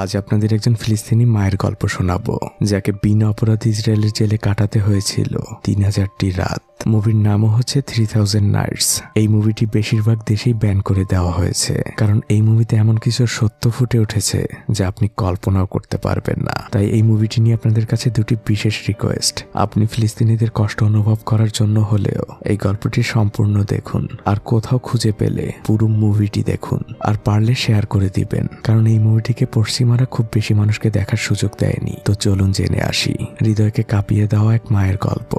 আজ আপনাদের একজন ফিলিস্তিনি মায়ের গল্প শোনাবো যাকে বিনা অপরাধ ইসরায়েলের জেলে কাটাতে হয়েছিল তিন হাজারটি রাত মুভির নামও হচ্ছে থ্রি থাউজেন্ড নাইটস এই মুভিটি বেশিরভাগ দেশেই ব্যান করে দেওয়া হয়েছে কারণ এই মুভিতে এমন কিছু সত্য ফুটে উঠেছে যা আপনি কল্পনাও করতে পারবেন না তাই এই মুভিটি নিয়ে আপনাদের কাছে দুটি বিশেষ রিকোয়েস্ট আপনি ফিলিস্তিনিদের কষ্ট অনুভব করার জন্য হলেও এই গল্পটি সম্পূর্ণ দেখুন আর কোথাও খুঁজে পেলে পুরো মুভিটি দেখুন আর পারলে শেয়ার করে দিবেন কারণ এই মুভিটিকে পশ্চিমারা খুব বেশি মানুষকে দেখার সুযোগ দেয়নি তো চলুন জেনে আসি হৃদয়কে কাঁপিয়ে দেওয়া এক মায়ের গল্প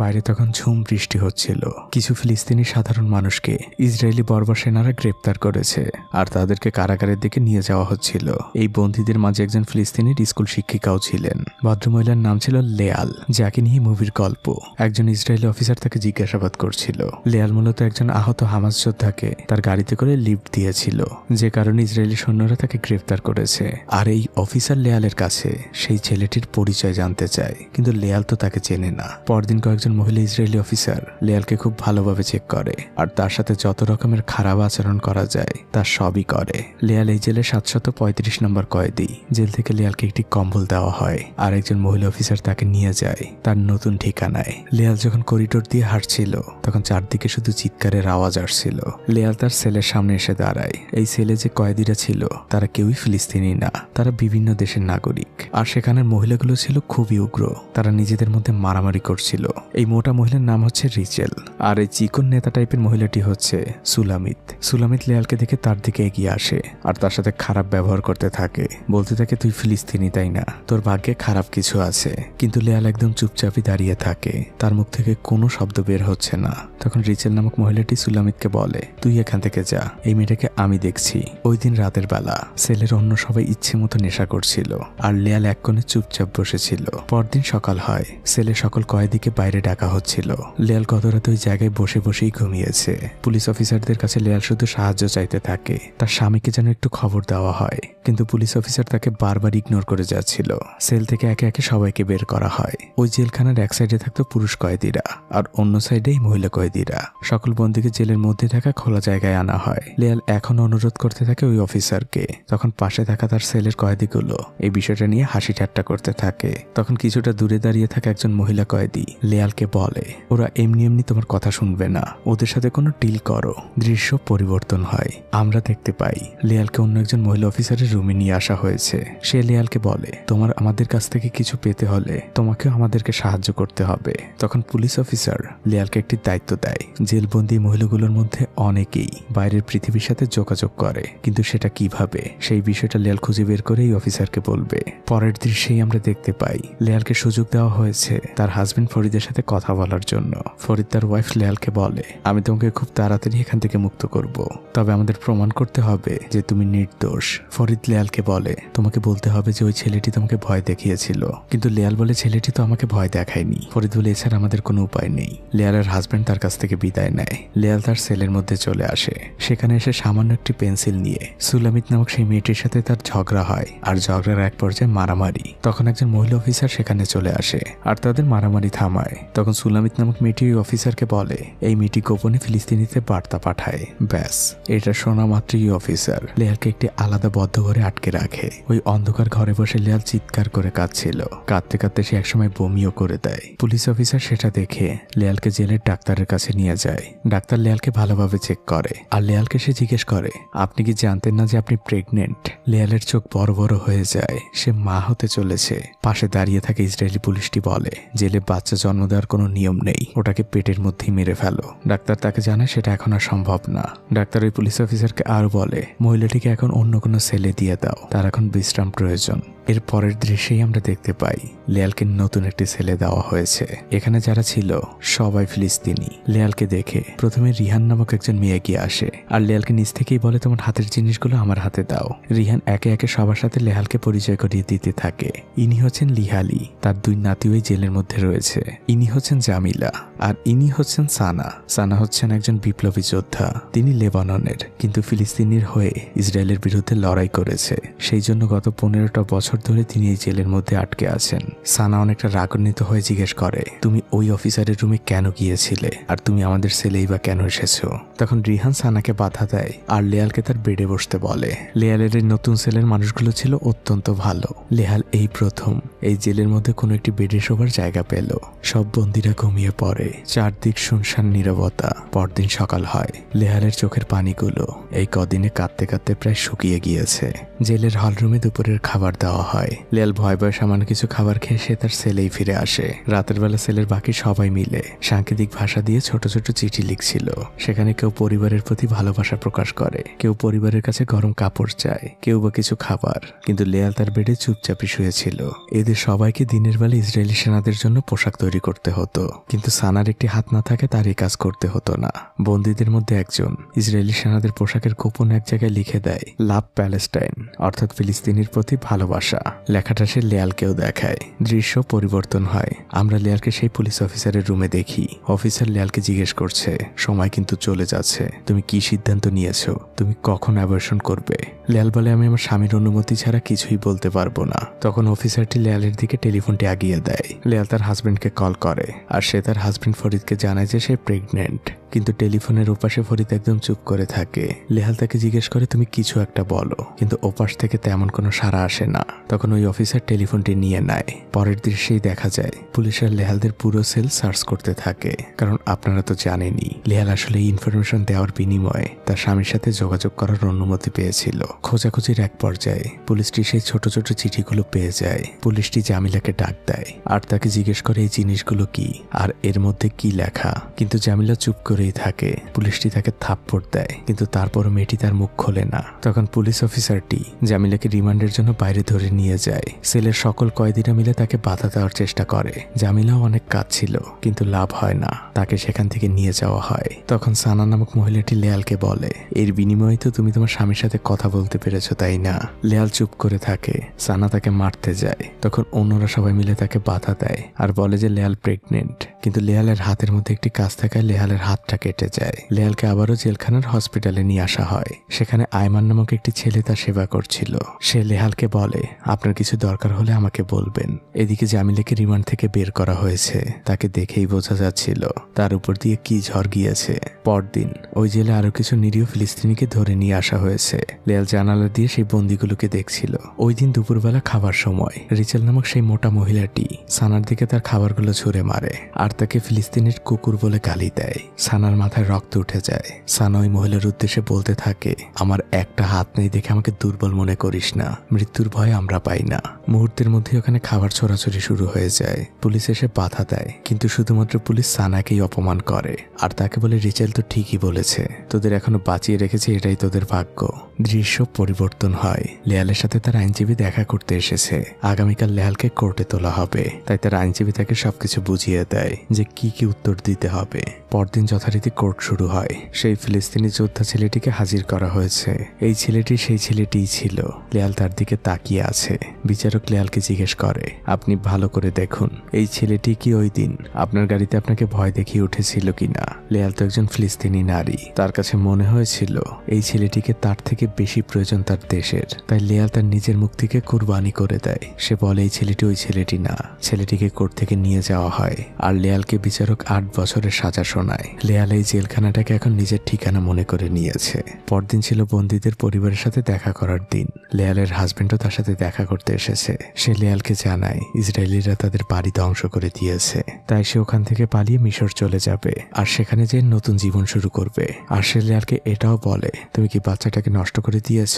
বাইরে তখন ঝুম বৃষ্টি হচ্ছিল কিছু ফিলিস্তিনি সাধারণ মানুষকে ইসরায়েলি বর্বর সেনারা গ্রেপ্তার করেছে আর তাদেরকে কারাগারের দিকে নিয়ে যাওয়া হচ্ছিল এই বন্দীদের মাঝে একজন ফিলিস্তিনির স্কুল শিক্ষিকাও ছিলেন ভদ্রমহিলার নাম ছিল লেয়াল যাকে নিয়ে মুভির গল্প একজন ইসরায়েলি অফিসার তাকে জিজ্ঞাসাবাদ করছিল লেয়াল মূলত একজন আহত হামাস যোদ্ধাকে তার গাড়িতে করে লিফট দিয়েছিল যে কারণে ইসরায়েলি সৈন্যরা তাকে গ্রেপ্তার করেছে আর এই অফিসার লেয়ালের কাছে সেই ছেলেটির পরিচয় জানতে চায় কিন্তু লেয়াল তো তাকে চেনে না পরদিন কয়েক একজন মহিলা ইসরায়েলি অফিসার লেয়ালকে খুব ভালোভাবে চেক করে আর তার সাথে যত রকমের খারাপ আচরণ করা যায় তা সবই করে লেয়াল এই জেলে সাতশত পঁয়ত্রিশ নম্বর কয়েদি জেল থেকে লেয়ালকে একটি কম্বল দেওয়া হয় আর একজন মহিলা অফিসার তাকে নিয়ে যায় তার নতুন ঠিকানায় লেয়াল যখন করিডোর দিয়ে হাঁটছিল তখন চারদিকে শুধু চিৎকারের আওয়াজ আসছিল লেয়াল তার সেলের সামনে এসে দাঁড়ায় এই সেলে যে কয়েদিরা ছিল তারা কেউই ফিলিস্তিনি না তারা বিভিন্ন দেশের নাগরিক আর সেখানের মহিলাগুলো ছিল খুবই উগ্র তারা নিজেদের মধ্যে মারামারি করছিল এই মোটা মহিলার নাম হচ্ছে রিচেল আর এই চিকন নেতা টাইপের মহিলাটি হচ্ছে সুলামিত সুলামিত লেয়ালকে দেখে তার দিকে এগিয়ে আসে আর তার সাথে খারাপ ব্যবহার করতে থাকে বলতে থাকে তুই ফিলিস্তিনি তাই না তোর ভাগ্যে খারাপ কিছু আছে কিন্তু লেয়াল একদম চুপচাপই দাঁড়িয়ে থাকে তার মুখ থেকে কোনো শব্দ বের হচ্ছে না তখন রিচেল নামক মহিলাটি সুলামিতকে বলে তুই এখান থেকে যা এই মেয়েটাকে আমি দেখছি ওই দিন রাতের বেলা সেলের অন্য সবাই ইচ্ছে মতো নেশা করছিল আর লেয়াল এক কোণে চুপচাপ বসেছিল পরদিন সকাল হয় সেলে সকল কয়েদিকে বাইরে ডাকা হচ্ছিল লেয়াল গত রাতে ওই জায়গায় বসে বসেই ঘুমিয়েছে পুলিশ অফিসারদের কাছে লেয়াল শুধু সাহায্য চাইতে থাকে তার স্বামীকে যেন একটু খবর দেওয়া হয় কিন্তু পুলিশ অফিসার তাকে বারবার ইগনোর করে যাচ্ছিল সেল থেকে একে একে সবাইকে বের করা হয় ওই জেলখানার এক সাইডে থাকতো পুরুষ কয়েদিরা আর অন্য সাইডেই মহিলা কয়েদিরা সকল বন্দীকে জেলের মধ্যে থাকা খোলা জায়গায় আনা হয় লেয়াল এখন অনুরোধ করতে থাকে ওই অফিসারকে তখন পাশে থাকা তার সেলের কয়েদিগুলো এই বিষয়টা নিয়ে হাসি ঠাট্টা করতে থাকে তখন কিছুটা দূরে দাঁড়িয়ে থাকে একজন মহিলা কয়েদি লেয়াল কালকে বলে ওরা এমনি এমনি তোমার কথা শুনবে না ওদের সাথে কোনো ডিল করো দৃশ্য পরিবর্তন হয় আমরা দেখতে পাই লেয়ালকে অন্য একজন মহিলা অফিসারের রুমে নিয়ে আসা হয়েছে সে লেয়ালকে বলে তোমার আমাদের কাছ থেকে কিছু পেতে হলে তোমাকে আমাদেরকে সাহায্য করতে হবে তখন পুলিশ অফিসার লেয়ালকে একটি দায়িত্ব দেয় জেলবন্দি মহিলাগুলোর মধ্যে অনেকেই বাইরের পৃথিবীর সাথে যোগাযোগ করে কিন্তু সেটা কিভাবে সেই বিষয়টা লেয়াল খুঁজে বের করে এই অফিসারকে বলবে পরের দৃশ্যেই আমরা দেখতে পাই লেয়ালকে সুযোগ দেওয়া হয়েছে তার হাজবেন্ড ফরিদের সাথে সাথে কথা বলার জন্য ফরিদ তার ওয়াইফ লেয়ালকে বলে আমি তোমাকে খুব তাড়াতাড়ি এখান থেকে মুক্ত করব তবে আমাদের প্রমাণ করতে হবে যে তুমি নির্দোষ ফরিদ লেয়ালকে বলে তোমাকে বলতে হবে যে ওই ছেলেটি তোমাকে ভয় দেখিয়েছিল কিন্তু লেয়াল বলে ছেলেটি তো আমাকে ভয় দেখায়নি ফরিদ বলে এছাড়া আমাদের কোনো উপায় নেই লেয়ালের হাজব্যান্ড তার কাছ থেকে বিদায় নেয় লেয়াল তার সেলের মধ্যে চলে আসে সেখানে এসে সামান্য একটি পেন্সিল নিয়ে সুলামিত নামক সেই মেয়েটির সাথে তার ঝগড়া হয় আর ঝগড়ার এক পর্যায়ে মারামারি তখন একজন মহিলা অফিসার সেখানে চলে আসে আর তাদের মারামারি থামায় তখন সুলামিত নামক ওই অফিসারকে বলে এই মেয়েটি গোপনে ফিলিস্তিনিতে বার্তা পাঠায় ব্যাস এটা শোনা মাত্রই অফিসার লেয়ালকে একটি আলাদা বদ্ধ ঘরে আটকে রাখে ওই অন্ধকার ঘরে বসে লেয়াল চিৎকার করে কাঁদছিল কাঁদতে কাঁদতে সে একসময় বমিও করে দেয় পুলিশ অফিসার সেটা দেখে লেয়ালকে জেলের ডাক্তারের কাছে নিয়ে যায় ডাক্তার লেয়ালকে ভালোভাবে চেক করে আর লেয়ালকে সে জিজ্ঞেস করে আপনি কি জানতেন না যে আপনি প্রেগনেন্ট লেয়ালের চোখ বড় বড় হয়ে যায় সে মা হতে চলেছে পাশে দাঁড়িয়ে থাকে ইসরায়েলি পুলিশটি বলে জেলে বাচ্চা জন্ম দেওয়া তার কোনো নিয়ম নেই ওটাকে পেটের মধ্যেই মেরে ফেলো ডাক্তার তাকে জানায় সেটা এখন আর সম্ভব না ডাক্তার ওই পুলিশ অফিসারকে আর বলে মহিলাটিকে এখন অন্য কোনো সেলে দিয়ে দাও তার এখন বিশ্রাম প্রয়োজন এর পরের দৃশ্যেই আমরা দেখতে পাই লেয়ালকে নতুন একটি ছেলে দেওয়া হয়েছে এখানে যারা ছিল সবাই ফিলিস্তিনি লেয়ালকে দেখে প্রথমে রিহান নামক একজন মেয়ে এগিয়ে আসে আর লেয়ালকে নিজ থেকেই বলে তোমার হাতের জিনিসগুলো আমার হাতে দাও রিহান একে একে সবার সাথে লেহালকে পরিচয় করিয়ে দিতে থাকে ইনি হচ্ছেন লিহালি তার দুই নাতিও জেলের মধ্যে রয়েছে ইনি হচ্ছেন জামিলা আর ইনি হচ্ছেন সানা সানা হচ্ছেন একজন বিপ্লবী যোদ্ধা তিনি লেবাননের কিন্তু ফিলিস্তিনির হয়ে ইসরায়েলের বিরুদ্ধে লড়াই করেছে সেই জন্য গত পনেরোটা বছর ধরে তিনি এই জেলের মধ্যে আটকে আছেন সানা অনেকটা রাগান্বিত হয়ে জিজ্ঞেস করে তুমি ওই অফিসারের রুমে কেন গিয়েছিলে আর তুমি আমাদের সেলেই বা কেন এসেছো তখন রিহান সানাকে বাধা দেয় আর লেয়ালকে তার বেডে বসতে বলে লেয়ালের এই নতুন সেলের মানুষগুলো ছিল অত্যন্ত ভালো লেহাল এই প্রথম এই জেলের মধ্যে কোনো একটি বেডে শোবার জায়গা পেল সব বন্দিরা ঘুমিয়ে পড়ে চারদিক শুনশান নিরবতা পরদিন সকাল হয় লেহালের চোখের পানিগুলো এই কদিনে কাঁদতে কাঁদতে প্রায় শুকিয়ে গিয়েছে জেলের হলরুমে দুপুরের খাবার দেওয়া খাওয়া হয় লেয়াল ভয় ভয় সামান্য কিছু খাবার খেয়ে সে তার সেলেই ফিরে আসে রাতের বেলা সেলের বাকি সবাই মিলে সাংকেতিক ভাষা দিয়ে ছোট ছোট চিঠি লিখছিল সেখানে কেউ পরিবারের প্রতি ভালোবাসা প্রকাশ করে কেউ পরিবারের কাছে গরম কাপড় চায় কেউ বা কিছু খাবার কিন্তু লেয়াল তার বেডে চুপচাপি শুয়েছিল এদের সবাইকে দিনের বেলা ইসরায়েলি সেনাদের জন্য পোশাক তৈরি করতে হতো কিন্তু সানার একটি হাত না থাকে তার এই কাজ করতে হতো না বন্দীদের মধ্যে একজন ইসরায়েলি সেনাদের পোশাকের গোপন এক জায়গায় লিখে দেয় লাভ প্যালেস্টাইন অর্থাৎ ফিলিস্তিনির প্রতি ভালোবাসা সমস্যা লেখাটা সে লেয়ালকেও দেখায় দৃশ্য পরিবর্তন হয় আমরা লেয়ালকে সেই পুলিশ অফিসারের রুমে দেখি অফিসার লেয়ালকে জিজ্ঞেস করছে সময় কিন্তু চলে যাচ্ছে তুমি কি সিদ্ধান্ত নিয়েছো তুমি কখন অ্যাবর্শন করবে লেয়াল বলে আমি আমার স্বামীর অনুমতি ছাড়া কিছুই বলতে পারবো না তখন অফিসারটি লেয়ালের দিকে টেলিফোনটি আগিয়ে দেয় লেয়াল তার হাজব্যান্ডকে কল করে আর সে তার হাজব্যান্ড ফরিদকে জানায় যে সে প্রেগনেন্ট কিন্তু টেলিফোনের ওপাশে ফরিদ একদম চুপ করে থাকে লেহাল তাকে জিজ্ঞেস করে তুমি কিছু একটা বলো কিন্তু ওপাশ থেকে তেমন কোনো সাড়া আসে না তখন ওই অফিসার টেলিফোনটি নিয়ে নেয় পরের দৃশ্যেই দেখা যায় পুলিশের লেহালদের পুরো সেল সার্চ করতে থাকে কারণ আপনারা তো জানেনি লেহাল আসলে ইনফরমেশন দেওয়ার বিনিময়ে তার স্বামীর সাথে যোগাযোগ করার অনুমতি পেয়েছিল খোঁজাখুঁজির এক পর্যায়ে পুলিশটি সেই ছোট ছোট চিঠিগুলো পেয়ে যায় পুলিশটি জামিলাকে ডাক দেয় আর তাকে জিজ্ঞেস করে এই জিনিসগুলো কি আর এর মধ্যে কি লেখা কিন্তু জামিলা চুপ করে ধরেই থাকে পুলিশটি তাকে থাপ্পড় দেয় কিন্তু তারপর মেয়েটি তার মুখ খোলে না তখন পুলিশ অফিসারটি জামিলাকে রিমান্ডের জন্য বাইরে ধরে নিয়ে যায় সেলের সকল কয়েদিরা মিলে তাকে বাধা দেওয়ার চেষ্টা করে জামিলাও অনেক কাজ ছিল কিন্তু লাভ হয় না তাকে সেখান থেকে নিয়ে যাওয়া হয় তখন সানা নামক মহিলাটি লেয়ালকে বলে এর বিনিময়ে তো তুমি তোমার স্বামীর সাথে কথা বলতে পেরেছ তাই না লেয়াল চুপ করে থাকে সানা তাকে মারতে যায় তখন অন্যরা সবাই মিলে তাকে বাধা দেয় আর বলে যে লেয়াল প্রেগনেন্ট কিন্তু লেয়ালের হাতের মধ্যে একটি কাজ থাকায় লেহালের হাত রাতটা কেটে যায় লেয়ালকে আবারও জেলখানার হসপিটালে নিয়ে আসা হয় সেখানে আয়মান নামক একটি ছেলে তার সেবা করছিল সে লেহালকে বলে আপনার কিছু দরকার হলে আমাকে বলবেন এদিকে জামিলাকে রিমান্ড থেকে বের করা হয়েছে তাকে দেখেই বোঝা যাচ্ছিল তার উপর দিয়ে কি ঝড় গিয়েছে পরদিন ওই জেলে আরো কিছু নিরীহ ফিলিস্তিনিকে ধরে নিয়ে আসা হয়েছে লেয়াল জানালা দিয়ে সেই বন্দিগুলোকে দেখছিল ওই দিন দুপুরবেলা খাবার সময় রিচেল নামক সেই মোটা মহিলাটি সানার দিকে তার খাবারগুলো ছুড়ে মারে আর তাকে ফিলিস্তিনের কুকুর বলে গালি দেয় সানার মাথায় রক্ত উঠে যায় সানা ওই মহিলার উদ্দেশ্যে বলতে থাকে আমার একটা হাত নেই দেখে আমাকে দুর্বল মনে করিস না মৃত্যুর ভয় আমরা পাই না মুহূর্তের মধ্যে ওখানে খাবার ছড়াছড়ি শুরু হয়ে যায় পুলিশ এসে বাধা দেয় কিন্তু শুধুমাত্র পুলিশ সানাকেই অপমান করে আর তাকে বলে রিচেল তো ঠিকই বলেছে তোদের এখনো বাঁচিয়ে রেখেছে এটাই তোদের ভাগ্য দৃশ্য পরিবর্তন হয় লেয়ালের সাথে তার আইনজীবী দেখা করতে এসেছে আগামীকাল লেহালকে কোর্টে তোলা হবে তাই তার আইনজীবী তাকে সবকিছু বুঝিয়ে দেয় যে কি কি উত্তর দিতে হবে পরদিন যথা যথারীতি কোর্ট শুরু হয় সেই ফিলিস্তিনি যোদ্ধা ছেলেটিকে হাজির করা হয়েছে এই ছেলেটি সেই ছেলেটিই ছিল লেয়াল তার দিকে তাকিয়ে আছে বিচারক লেয়ালকে জিজ্ঞেস করে আপনি ভালো করে দেখুন এই ছেলেটি কি ওই দিন আপনার গাড়িতে আপনাকে ভয় দেখিয়ে উঠেছিল কিনা লেয়াল তো একজন ফিলিস্তিনি নারী তার কাছে মনে হয়েছিল এই ছেলেটিকে তার থেকে বেশি প্রয়োজন তার দেশের তাই লেয়াল তার নিজের মুক্তিকে কুরবানি করে দেয় সে বলে এই ছেলেটি ওই ছেলেটি না ছেলেটিকে কোর্ট থেকে নিয়ে যাওয়া হয় আর লেয়ালকে বিচারক আট বছরের সাজা শোনায় লেয়াল দেয়ালে এই জেলখানাটাকে এখন নিজের ঠিকানা মনে করে নিয়েছে পরদিন ছিল বন্দীদের পরিবারের সাথে দেখা করার দিন লেয়ালের হাজবেন্ডও তার সাথে দেখা করতে এসেছে সে লেয়ালকে জানায় ইসরায়েলিরা তাদের বাড়ি ধ্বংস করে দিয়েছে তাই সে ওখান থেকে পালিয়ে মিশর চলে যাবে আর সেখানে যে নতুন জীবন শুরু করবে আর সে লেয়ালকে এটাও বলে তুমি কি বাচ্চাটাকে নষ্ট করে দিয়েছ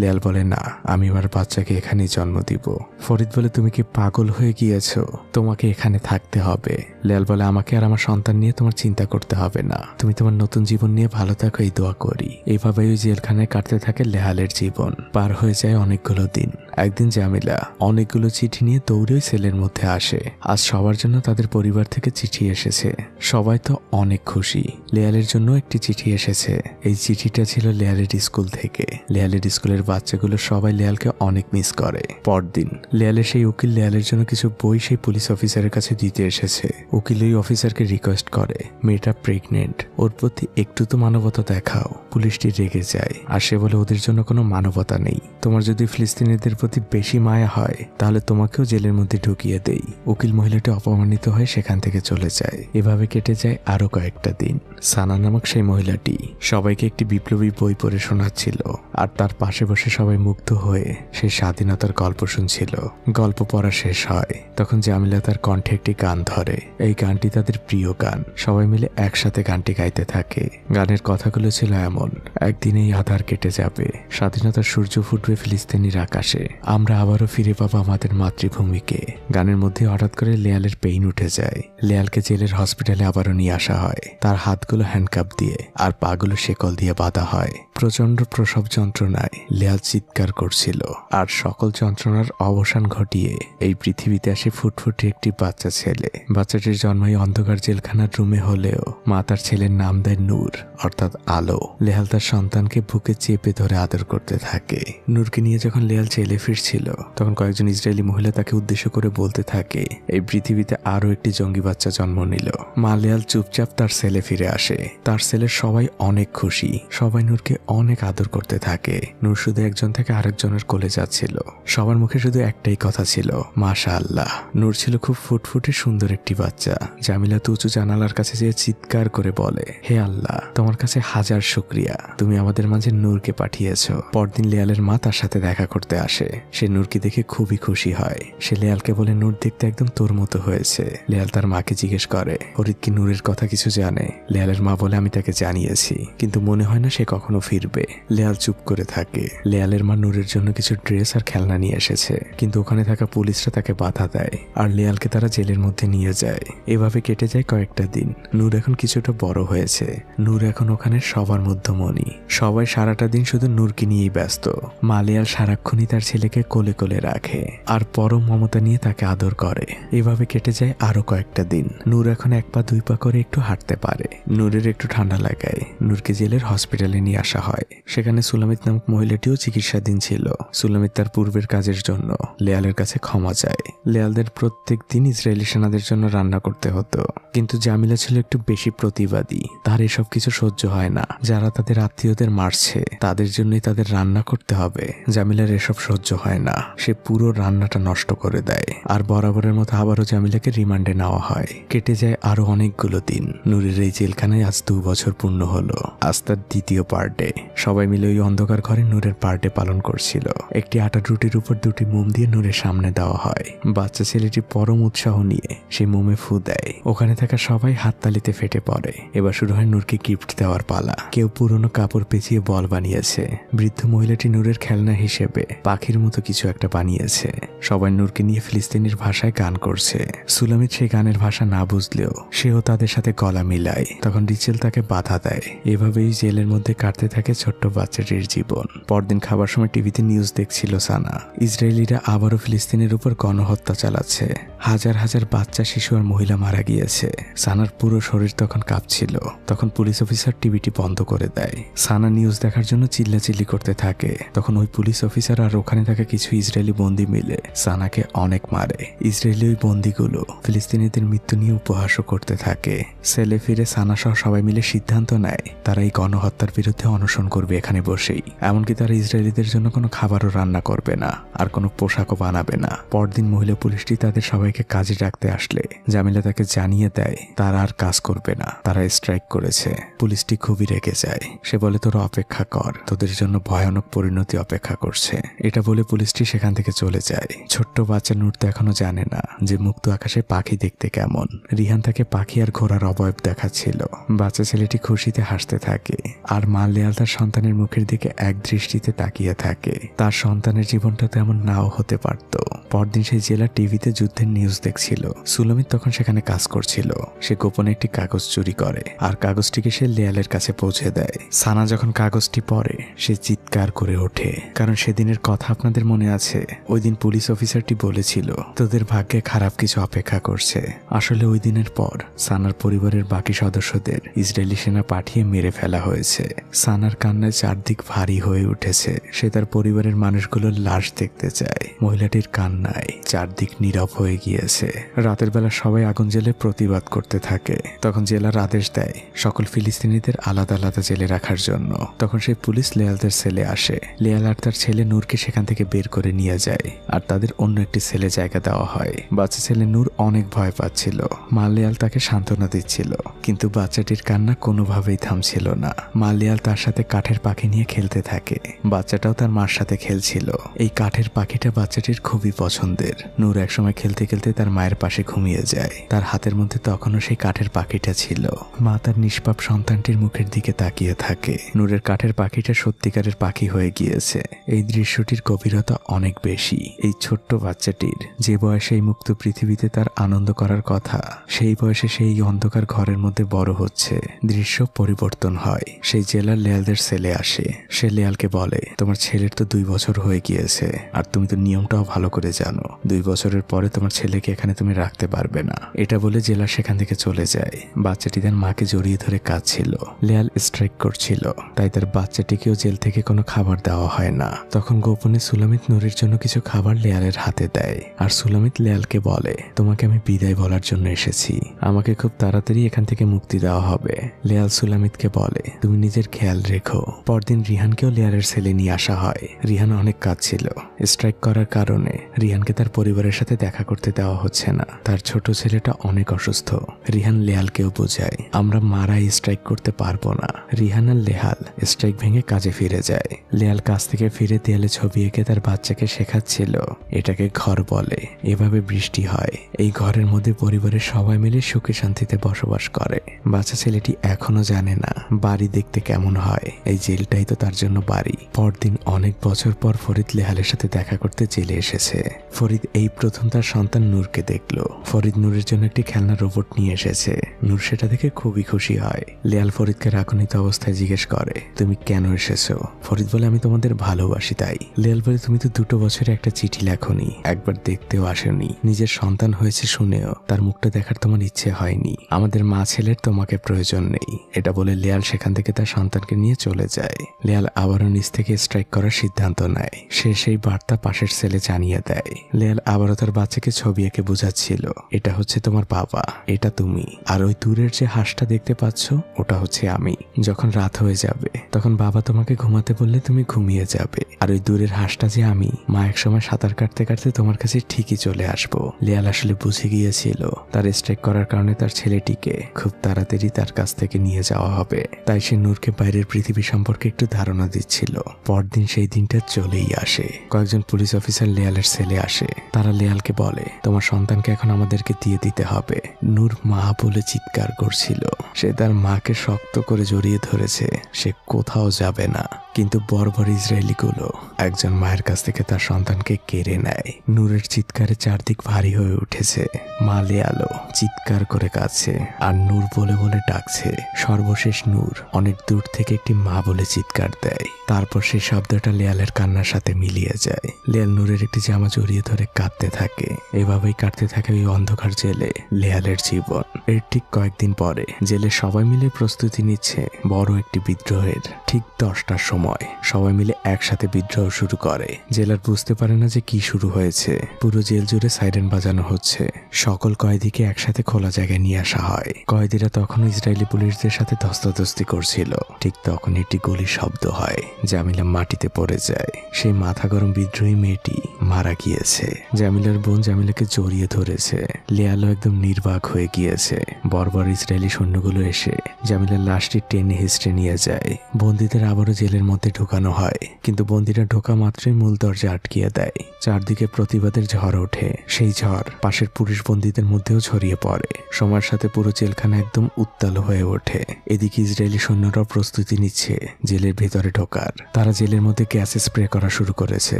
লেয়াল বলে না আমি আমার বাচ্চাকে এখানেই জন্ম দিব ফরিদ বলে তুমি কি পাগল হয়ে গিয়েছ তোমাকে এখানে থাকতে হবে লেয়াল বলে আমাকে আর আমার সন্তান নিয়ে তোমার চিন্তা করতে হবে না তুমি তোমার নতুন জীবন নিয়ে ভালো থাকো এই দোয়া করি এইভাবে ওই জেলখানায় কাটতে থাকে লেহালের জীবন পার হয়ে যায় অনেকগুলো দিন একদিন জামিলা অনেকগুলো চিঠি নিয়ে দৌড়ে সেলের মধ্যে আসে আজ সবার জন্য তাদের পরিবার থেকে চিঠি এসেছে সবাই তো অনেক খুশি লেয়ালের জন্য একটি চিঠি এসেছে এই চিঠিটা ছিল লেয়ালের স্কুল থেকে লেয়ালের স্কুলের বাচ্চাগুলো সবাই লেয়ালকে অনেক মিস করে পরদিন লেয়ালের সেই উকিল লেয়ালের জন্য কিছু বই সেই পুলিশ অফিসারের কাছে দিতে এসেছে উকিল ওই অফিসারকে রিকোয়েস্ট করে মেয়েটা প্রেগ প্রেগনেন্ট ওর প্রতি একটু তো মানবতা দেখাও পুলিশটি রেগে যায় আর সে বলে ওদের জন্য কোনো মানবতা নেই তোমার যদি ফিলিস্তিনিদের প্রতি বেশি মায়া হয় তাহলে তোমাকেও জেলের মধ্যে ঢুকিয়ে দেই উকিল মহিলাটি অপমানিত হয়ে সেখান থেকে চলে যায় এভাবে কেটে যায় আরো কয়েকটা দিন সানা নামক সেই মহিলাটি সবাইকে একটি বিপ্লবী বই পড়ে শোনাচ্ছিল আর তার পাশে বসে সবাই মুগ্ধ হয়ে সেই স্বাধীনতার গল্প শুনছিল গল্প পড়া শেষ হয় তখন জামিলা তার কণ্ঠে একটি গান ধরে এই গানটি তাদের প্রিয় গান সবাই মিলে একসাথে সাথে গানটি গাইতে থাকে গানের কথাগুলো ছিল এমন একদিনেই আধার কেটে যাবে স্বাধীনতার সূর্য ফুটবে ফিলিস্তিনির আকাশে আমরা আবারও ফিরে পাবো আমাদের মাতৃভূমিকে গানের মধ্যে হঠাৎ করে লেয়ালের পেইন উঠে যায় লেয়ালকে জেলের হসপিটালে আবারও নিয়ে আসা হয় তার হাতগুলো হ্যান্ডকাপ দিয়ে আর পাগুলো শেকল দিয়ে বাঁধা হয় প্রচন্ড প্রসব যন্ত্রণায় লেয়াল চিৎকার করছিল আর সকল যন্ত্রণার অবসান ঘটিয়ে এই পৃথিবীতে আসে ফুটফুটে একটি বাচ্চা ছেলে বাচ্চাটির জন্মই অন্ধকার জেলখানার রুমে হলেও মা তার ছেলের নাম দেয় নূর অর্থাৎ আলো লেহাল তার সন্তানকে বুকে চেপে ধরে আদর করতে থাকে নূরকে নিয়ে যখন লেহাল ছেলে ফিরছিল তখন কয়েকজন ইসরায়েলি মহিলা তাকে উদ্দেশ্য করে বলতে থাকে এই পৃথিবীতে আরও একটি জঙ্গি বাচ্চা জন্ম নিল মা লেয়াল চুপচাপ তার ছেলে ফিরে আসে তার ছেলের সবাই অনেক খুশি সবাই নূরকে অনেক আদর করতে থাকে নূর শুধু একজন থেকে আরেকজনের কোলে যাচ্ছিল সবার মুখে শুধু একটাই কথা ছিল মাশা আল্লাহ নূর ছিল খুব ফুটফুটে সুন্দর একটি বাচ্চা জামিলা তুচু জানালার কাছে যে চিৎকার করে বলে হে আল্লাহ তোমার কাছে হাজার শুক্রিয়া তুমি আমাদের মাঝে নূরকে পাঠিয়েছ পরদিন লেয়ালের মা তার সাথে দেখা করতে আসে সে নূরকে দেখে খুবই খুশি হয় সে লেয়ালকে বলে নূর দেখতে একদম তোর মতো হয়েছে লেয়াল তার মাকে জিজ্ঞেস করে ফরিদ কি নূরের কথা কিছু জানে লেয়ালের মা বলে আমি তাকে জানিয়েছি কিন্তু মনে হয় না সে কখনো ফিরবে লেয়াল চুপ করে থাকে লেয়ালের মা নূরের জন্য কিছু ড্রেস আর খেলনা নিয়ে এসেছে কিন্তু ওখানে থাকা পুলিশরা তাকে বাধা দেয় আর লেয়ালকে তারা জেলের মধ্যে নিয়ে যায় এভাবে কেটে যায় কয়েকটা দিন নূর এখন কিছু ছোট বড় হয়েছে নূর এখন ওখানে সবার মধ্যমণি সবাই সারাটা দিন শুধু নূরকে নিয়েই ব্যস্ত মালিয়াল সারাক্ষণই তার ছেলেকে কোলে কোলে রাখে আর পরম মমতা নিয়ে তাকে আদর করে এভাবে কেটে যায় আরো কয়েকটা দিন নূর এখন এক পা দুই পা করে একটু হাঁটতে পারে নূরের একটু ঠান্ডা লাগায় নূরকে জেলের হসপিটালে নিয়ে আসা হয় সেখানে সুলামিত নামক মহিলাটিও চিকিৎসাধীন ছিল সুলামিত তার পূর্বের কাজের জন্য লেয়ালের কাছে ক্ষমা চায় লেয়ালদের প্রত্যেক দিন ইসরায়েলি সেনাদের জন্য রান্না করতে হতো কিন্তু জামিলা ছিল একটু বেশি প্রত্যেক প্রতিবাদী তার এসব কিছু সহ্য হয় না যারা তাদের আত্মীয়দের মারছে তাদের জন্যই তাদের রান্না করতে হবে জামিলার এসব সহ্য হয় না সে পুরো রান্নাটা নষ্ট করে দেয় আর বরাবরের মতো আবারও জামিলাকে রিমান্ডে নেওয়া হয় কেটে যায় আরো অনেকগুলো দিন নুরের এই জেলখানায় আজ দু বছর পূর্ণ হলো আজ তার দ্বিতীয় পার্টে সবাই মিলে ওই অন্ধকার ঘরে নূরের পার্টে পালন করছিল একটি আটা রুটির উপর দুটি মোম দিয়ে নূরের সামনে দেওয়া হয় বাচ্চা ছেলেটি পরম উৎসাহ নিয়ে সে মোমে ফু দেয় ওখানে থাকা সবাই হাততালিতে ফেটে পড়ে করে এবার শুরু হয় নূরকে গিফট দেওয়ার পালা কেউ পুরনো কাপড় পেঁচিয়ে বল বানিয়েছে বৃদ্ধ মহিলাটি নূরের খেলনা হিসেবে পাখির মতো কিছু একটা বানিয়েছে সবাই নূরকে নিয়ে ফিলিস্তিনির ভাষায় গান করছে সুলামিদ সেই গানের ভাষা না বুঝলেও সেও তাদের সাথে গলা মিলায় তখন রিচেল তাকে বাধা দেয় এভাবেই জেলের মধ্যে কাটতে থাকে ছোট্ট বাচ্চাটির জীবন পরদিন খাবার সময় টিভিতে নিউজ দেখছিল সানা ইসরায়েলিরা আবারও ফিলিস্তিনের উপর গণহত্যা চালাচ্ছে হাজার হাজার বাচ্চা শিশু আর মহিলা মারা গিয়েছে সানার পুরো শরীর তখন কাঁপছিল তখন পুলিশ অফিসার টিভিটি বন্ধ করে দেয় সানা নিউজ দেখার জন্য চিল্লাচিল্লি করতে থাকে তখন ওই পুলিশ অফিসার আর ওখানে থাকা কিছু ইসরায়েলি বন্দি মিলে সানাকে অনেক মারে ইসরায়েলি ওই বন্দিগুলো ফিলিস্তিনিদের মৃত্যু নিয়ে উপহাসও করতে থাকে সেলে ফিরে সানা সহ সবাই মিলে সিদ্ধান্ত নেয় তারা এই গণহত্যার বিরুদ্ধে অনশন করবে এখানে বসেই এমনকি তারা ইসরায়েলিদের জন্য কোনো খাবারও রান্না করবে না আর কোনো পোশাকও বানাবে না পরদিন মহিলা পুলিশটি তাদের সবাই তাকে কাজে ডাকতে আসলে জামিলা তাকে জানিয়ে দেয় তার আর কাজ করবে না তারা স্ট্রাইক করেছে পুলিশটি খুবই রেগে যায় সে বলে তোরা অপেক্ষা কর তোদের জন্য ভয়ানক পরিণতি অপেক্ষা করছে এটা বলে পুলিশটি সেখান থেকে চলে যায় ছোট্ট বাচ্চা নূর তো এখনো জানে না যে মুক্ত আকাশে পাখি দেখতে কেমন রিহান তাকে পাখি আর ঘোড়ার অবয়ব দেখাচ্ছিল বাচ্চা ছেলেটি খুশিতে হাসতে থাকে আর মা লেয়াল তার সন্তানের মুখের দিকে এক দৃষ্টিতে তাকিয়ে থাকে তার সন্তানের জীবনটা তেমন নাও হতে পারত পরদিন সেই জেলা টিভিতে যুদ্ধের নিউজ দেখছিল সুলমিত তখন সেখানে কাজ করছিল সে গোপনে একটি কাগজ চুরি করে আর কাগজটিকে সে লেয়ালের কাছে পৌঁছে দেয় সানা যখন কাগজটি পড়ে সে চিৎকার করে ওঠে কারণ সেদিনের কথা আপনাদের মনে আছে ওই দিন পুলিশ অফিসারটি বলেছিল তোদের ভাগ্যে খারাপ কিছু অপেক্ষা করছে আসলে ওই দিনের পর সানার পরিবারের বাকি সদস্যদের ইসরায়েলি সেনা পাঠিয়ে মেরে ফেলা হয়েছে সানার কান্নায় চারদিক ভারী হয়ে উঠেছে সে তার পরিবারের মানুষগুলোর লাশ দেখতে চায় মহিলাটির কান্নায় চারদিক নীরব হয়ে গিয়েছে রাতের বেলা সবাই আগুন জেলে প্রতিবাদ করতে থাকে তখন জেলার আদেশ দেয় সকল ফিলিস্তিনিদের আলাদা আলাদা জেলে রাখার জন্য তখন সেই পুলিশ লেয়ালদের ছেলে আসে লেয়াল আর তার ছেলে নূরকে সেখান থেকে বের করে নিয়ে যায় আর তাদের অন্য একটি ছেলে জায়গা দেওয়া হয় বাচ্চা ছেলে নূর অনেক ভয় পাচ্ছিল মা লেয়াল তাকে সান্ত্বনা দিচ্ছিল কিন্তু বাচ্চাটির কান্না কোনোভাবেই থামছিল না মা লেয়াল তার সাথে কাঠের পাখি নিয়ে খেলতে থাকে বাচ্চাটাও তার মার সাথে খেলছিল এই কাঠের পাখিটা বাচ্চাটির খুবই পছন্দের নূর একসময় খেলতে খেলতে তার মায়ের পাশে ঘুমিয়ে যায় তার হাতের মধ্যে তখনও সেই কাঠের পাখিটা ছিল মা তার নিষ্পাপ সন্তানটির মুখের দিকে তাকিয়ে থাকে নূরের কাঠের পাখিটা সত্যিকারের পাখি হয়ে গিয়েছে এই দৃশ্যটির গভীরতা অনেক বেশি এই ছোট্ট বাচ্চাটির যে বয়সে এই মুক্ত পৃথিবীতে তার আনন্দ করার কথা সেই বয়সে সেই অন্ধকার ঘরের মধ্যে বড় হচ্ছে দৃশ্য পরিবর্তন হয় সেই জেলার লেয়ালদের ছেলে আসে সে লেয়ালকে বলে তোমার ছেলের তো দুই বছর হয়ে গিয়েছে আর তুমি তো নিয়মটাও ভালো করে জানো দুই বছরের পরে তোমার ছেলে ছেলেকে এখানে তুমি রাখতে পারবে না এটা বলে জেলা সেখান থেকে চলে যায় বাচ্চাটি তার মাকে জড়িয়ে ধরে কাঁদছিল লেয়াল স্ট্রাইক করছিল তাই তার বাচ্চাটিকেও জেল থেকে কোনো খাবার দেওয়া হয় না তখন গোপনে সুলামিত নুরের জন্য কিছু খাবার লেয়ালের হাতে দেয় আর সুলামিত লেয়ালকে বলে তোমাকে আমি বিদায় বলার জন্য এসেছি আমাকে খুব তাড়াতাড়ি এখান থেকে মুক্তি দেওয়া হবে লেয়াল সুলামিতকে বলে তুমি নিজের খেয়াল রেখো পরদিন রিহানকেও লেয়ালের ছেলে নিয়ে আসা হয় রিহান অনেক কাজ ছিল স্ট্রাইক করার কারণে রিহানকে তার পরিবারের সাথে দেখা করতে দেওয়া হচ্ছে না তার ছোট ছেলেটা অনেক অসুস্থ রিহান লেহালকেও বোঝায় আমরা মারা স্ট্রাইক করতে পারবো না রিহান আর লেহাল স্ট্রাইক ভেঙে কাজে ফিরে যায় লেহাল কাজ থেকে ফিরে দেয়ালে ছবি এঁকে তার বাচ্চাকে শেখাচ্ছিল এটাকে ঘর বলে এভাবে বৃষ্টি হয় এই ঘরের মধ্যে পরিবারের সবাই মিলে সুখে শান্তিতে বসবাস করে বাচ্চা ছেলেটি এখনো জানে না বাড়ি দেখতে কেমন হয় এই জেলটাই তো তার জন্য বাড়ি পরদিন অনেক বছর পর ফরিদ লেহালের সাথে দেখা করতে জেলে এসেছে ফরিদ এই প্রথম তার সন্তান নূরকে দেখলো ফরিদ নূরের জন্য একটি খেলনা রোবট নিয়ে এসেছে নূর সেটা দেখে খুবই খুশি হয় লেয়াল ফরিদকে রাখনিত অবস্থায় জিজ্ঞেস করে তুমি কেন এসেছো ফরিদ বলে আমি তোমাদের ভালোবাসি তাই লেয়াল বলে তুমি তো দুটো বছরে একটা চিঠি লেখনি একবার দেখতেও আসেনি নিজের সন্তান হয়েছে শুনেও তার মুখটা দেখার তোমার ইচ্ছে হয়নি আমাদের মা ছেলের তোমাকে প্রয়োজন নেই এটা বলে লেয়াল সেখান থেকে তার সন্তানকে নিয়ে চলে যায় লেয়াল আবারও নিজ থেকে স্ট্রাইক করার সিদ্ধান্ত নেয় সে সেই বার্তা পাশের ছেলে জানিয়ে দেয় লেয়াল আবারও তার বাচ্চাকে ছবি সোবিয়াকে বোঝাচ্ছিল এটা হচ্ছে তোমার বাবা এটা তুমি আর ওই দূরের যে হাঁসটা দেখতে পাচ্ছ ওটা হচ্ছে আমি যখন রাত হয়ে যাবে তখন বাবা তোমাকে ঘুমাতে বললে তুমি ঘুমিয়ে যাবে আর ওই দূরের হাঁসটা যে আমি মা একসময় সাঁতার কাটতে কাটতে তোমার কাছে ঠিকই চলে আসবো লেয়াল আসলে বুঝে গিয়েছিল তার স্ট্রাইক করার কারণে তার ছেলেটিকে খুব তাড়াতাড়ি তার কাছ থেকে নিয়ে যাওয়া হবে তাই সে নূরকে বাইরের পৃথিবী সম্পর্কে একটু ধারণা দিচ্ছিল পরদিন সেই দিনটা চলেই আসে কয়েকজন পুলিশ অফিসার লেয়ালের ছেলে আসে তারা লেয়ালকে বলে তোমার সন্তানকে এখন আমাদেরকে দিয়ে দিতে হবে নূর মা বলে চিৎকার করছিল সে তার মাকে শক্ত করে জড়িয়ে ধরেছে সে কোথাও যাবে না কিন্তু বর্বর ইসরায়েলিগুলো একজন মায়ের কাছ থেকে তার সন্তানকে কেড়ে নেয় নূরের চিৎকারে চারদিক ভারী হয়ে উঠেছে মালে আলো চিৎকার করে কাছে আর নূর বলে বলে ডাকছে সর্বশেষ নূর অনেক দূর থেকে একটি মা বলে চিৎকার দেয় তারপর সেই শব্দটা লেয়ালের কান্নার সাথে মিলিয়ে যায় লেয়াল নূরের একটি জামা জড়িয়ে ধরে কাঁদতে থাকে এভাবেই কাটতে থাকে ওই অন্ধকার জেলে লেয়ালের জীবন এর ঠিক কয়েকদিন পরে জেলে সবাই মিলে প্রস্তুতি নিচ্ছে বড় একটি বিদ্রোহের ঠিক দশটার সময় সবাই মিলে একসাথে বিদ্রোহ শুরু করে জেলার বুঝতে পারে না যে কি শুরু হয়েছে পুরো জেল জুড়ে সাইরেন বাজানো হচ্ছে সকল কয়েদিকে একসাথে খোলা জায়গায় নিয়ে আসা হয় কয়েদিরা তখন ইসরায়েলি পুলিশদের সাথে ধস্তাধস্তি করছিল ঠিক তখন একটি গুলি শব্দ হয় জামিলা মাটিতে পড়ে যায় সেই মাথা গরম বিদ্রোহী মেয়েটি মারা গিয়েছে জামিলার বোন জামিলা তাকে জড়িয়ে ধরেছে লেয়ালো একদম নির্বাক হয়ে গিয়েছে বর্বর ইসরায়েলি সৈন্যগুলো এসে জামিলের লাশটি টেনে হিস্ট্রে নিয়ে যায় বন্দীদের আবারও জেলের মধ্যে ঢোকানো হয় কিন্তু বন্দীরা ঢোকা মাত্রই মূল দরজা আটকিয়ে দেয় চারদিকে প্রতিবাদের ঝড় ওঠে সেই ঝড় পাশের পুলিশ বন্দীদের মধ্যেও ছড়িয়ে পড়ে সময়ের সাথে পুরো জেলখানা একদম উত্তাল হয়ে ওঠে এদিকে ইসরায়েলি সৈন্যরাও প্রস্তুতি নিচ্ছে জেলের ভেতরে ঢোকার তারা জেলের মধ্যে গ্যাস স্প্রে করা শুরু করেছে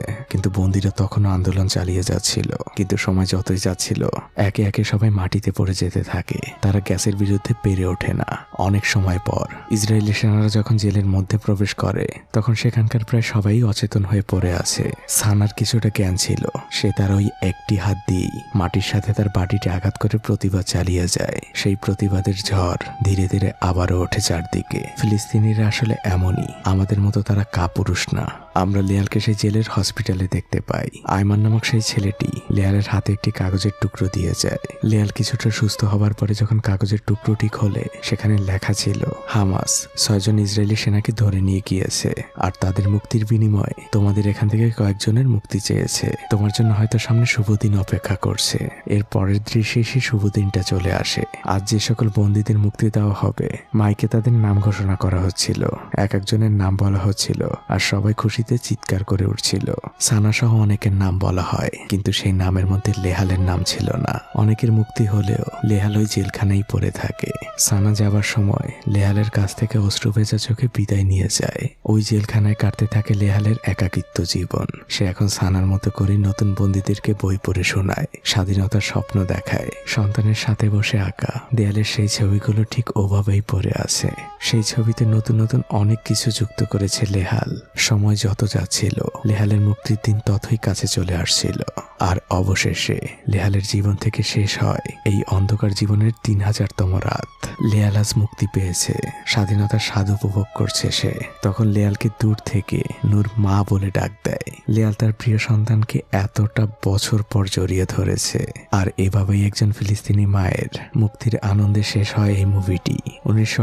কিন্তু বন্দীরা তখনও আন্দোলন চালিয়ে যাচ্ছিল কিন্তু সময় সময় যতই যাচ্ছিল একে একে সবাই মাটিতে পড়ে যেতে থাকে তারা গ্যাসের বিরুদ্ধে পেরে ওঠে না অনেক সময় পর ইসরায়েলি সেনারা যখন জেলের মধ্যে প্রবেশ করে তখন সেখানকার প্রায় সবাই অচেতন হয়ে পড়ে আছে সানার কিছুটা জ্ঞান ছিল সে তার ওই একটি হাত দিয়েই মাটির সাথে তার বাটিটি আঘাত করে প্রতিবাদ চালিয়ে যায় সেই প্রতিবাদের ঝড় ধীরে ধীরে আবারও ওঠে চারদিকে ফিলিস্তিনিরা আসলে এমনই আমাদের মতো তারা কাপুরুষ না আমরা লেয়ালকে সেই জেলের হসপিটালে দেখতে পাই আয়মান নামক সেই ছেলেটি লেয়ালের হাতে একটি কাগজের টুকরো দিয়ে যায় লেয়াল কিছুটা সুস্থ হবার পরে যখন কাগজের টুকরোটি খোলে সেখানে লেখা ছিল হামাস ছয়জন ইসরায়েলি সেনাকে ধরে নিয়ে গিয়েছে আর তাদের মুক্তির বিনিময়ে তোমাদের এখান থেকে কয়েকজনের মুক্তি চেয়েছে তোমার জন্য হয়তো সামনে শুভ দিন অপেক্ষা করছে এর পরের দৃশ্যে সেই শুভ দিনটা চলে আসে আজ যে সকল বন্দীদের মুক্তি দেওয়া হবে মাইকে তাদের নাম ঘোষণা করা হচ্ছিল এক একজনের নাম বলা হচ্ছিল আর সবাই খুশি খুশিতে চিৎকার করে উঠছিল সানা সহ অনেকের নাম বলা হয় কিন্তু সেই নামের মধ্যে লেহালের নাম ছিল না অনেকের মুক্তি হলেও লেহাল ওই জেলখানেই পড়ে থাকে সানা যাবার সময় লেহালের কাছ থেকে অশ্রু ভেজা চোখে বিদায় নিয়ে যায় ওই জেলখানায় কাটতে থাকে লেহালের একাকিত্ব জীবন সে এখন সানার মতো করে নতুন বন্দীদেরকে বই পড়ে শোনায় স্বাধীনতার স্বপ্ন দেখায় সন্তানের সাথে বসে আঁকা দেয়ালের সেই ছবিগুলো ঠিক ওভাবেই পড়ে আছে সেই ছবিতে নতুন নতুন অনেক কিছু যুক্ত করেছে লেহাল সময় যত মতো যা ছিল লেহালের মুক্তির দিন ততই কাছে চলে আসছিল আর অবশেষে লেহালের জীবন থেকে শেষ হয় এই অন্ধকার জীবনের তিন হাজারতম রাত লেয়াল আজ মুক্তি পেয়েছে স্বাধীনতার স্বাদ উপভোগ করছে সে তখন লেয়ালকে দূর থেকে নূর মা বলে ডাক দেয় লেয়াল তার প্রিয় সন্তানকে এতটা বছর পর জড়িয়ে ধরেছে আর এভাবেই একজন ফিলিস্তিনি মায়ের মুক্তির আনন্দে শেষ হয় এই মুভিটি উনিশশো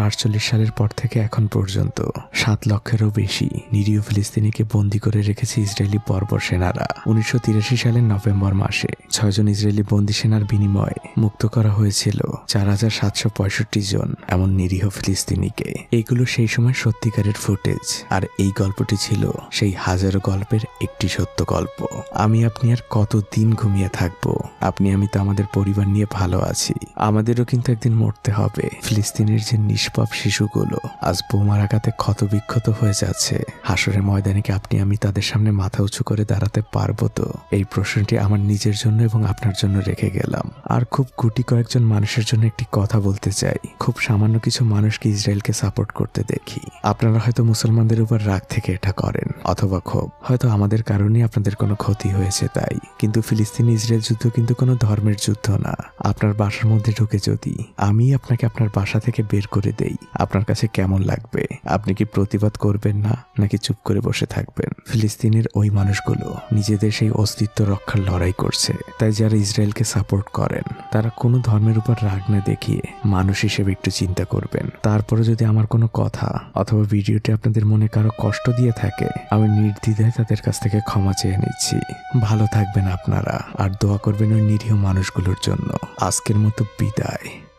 সালের পর থেকে এখন পর্যন্ত সাত লক্ষেরও বেশি নিরীহ ফিলিস্তিনিকে তাকে বন্দি করে রেখেছে ইসরায়েলি পরপর সেনারা উনিশশো সালের নভেম্বর মাসে ছয়জন ইসরায়েলি বন্দি সেনার বিনিময়ে মুক্ত করা হয়েছিল চার হাজার সাতশো পঁয়ষট্টি জন এমন নিরীহ ফিলিস্তিনিকে এগুলো সেই সময় সত্যিকারের ফুটেজ আর এই গল্পটি ছিল সেই হাজারো গল্পের একটি সত্য গল্প আমি আপনি আর কত দিন ঘুমিয়ে থাকবো আপনি আমি তো আমাদের পরিবার নিয়ে ভালো আছি আমাদেরও কিন্তু একদিন মরতে হবে ফিলিস্তিনের যে নিষ্পাপ শিশুগুলো আজ বোমার আঘাতে ক্ষতবিক্ষত হয়ে যাচ্ছে হাসরের ময়দানে আপনি আমি তাদের সামনে মাথা উঁচু করে দাঁড়াতে পারবো তো এই প্রশ্নটি আমার নিজের জন্য এবং আপনার জন্য রেখে গেলাম আর খুব গুটি কয়েকজন মানুষের জন্য একটি কথা বলতে চাই খুব সামান্য কিছু মানুষকে ইসরায়েলকে সাপোর্ট করতে দেখি আপনারা হয়তো মুসলমানদের উপর রাগ থেকে এটা করেন অথবা খুব হয়তো আমাদের কারণে আপনাদের কোনো ক্ষতি হয়েছে তাই কিন্তু ফিলিস্তিনি ইসরায়েল যুদ্ধ কিন্তু কোনো ধর্মের যুদ্ধ না আপনার বাসার মধ্যে ঢুকে যদি আমি আপনাকে আপনার বাসা থেকে বের করে দেই আপনার কাছে কেমন লাগবে আপনি কি প্রতিবাদ করবেন না নাকি চুপ করে বসে থাকবেন ফিলিস্তিনের ওই মানুষগুলো নিজেদের সেই অস্তিত্ব রক্ষার লড়াই করছে তাই যারা ইসরায়েলকে সাপোর্ট করেন তারা কোনো ধর্মের উপর রাগ না দেখিয়ে মানুষ হিসেবে একটু চিন্তা করবেন তারপরে যদি আমার কোনো কথা অথবা ভিডিওটি আপনাদের মনে কারো কষ্ট দিয়ে থাকে আমি নির্দ্বিধায় তাদের কাছ থেকে ক্ষমা চেয়ে নিচ্ছি ভালো থাকবেন আপনারা আর দোয়া করবেন ওই নিরীহ মানুষগুলোর জন্য আজকের মতো বিদায়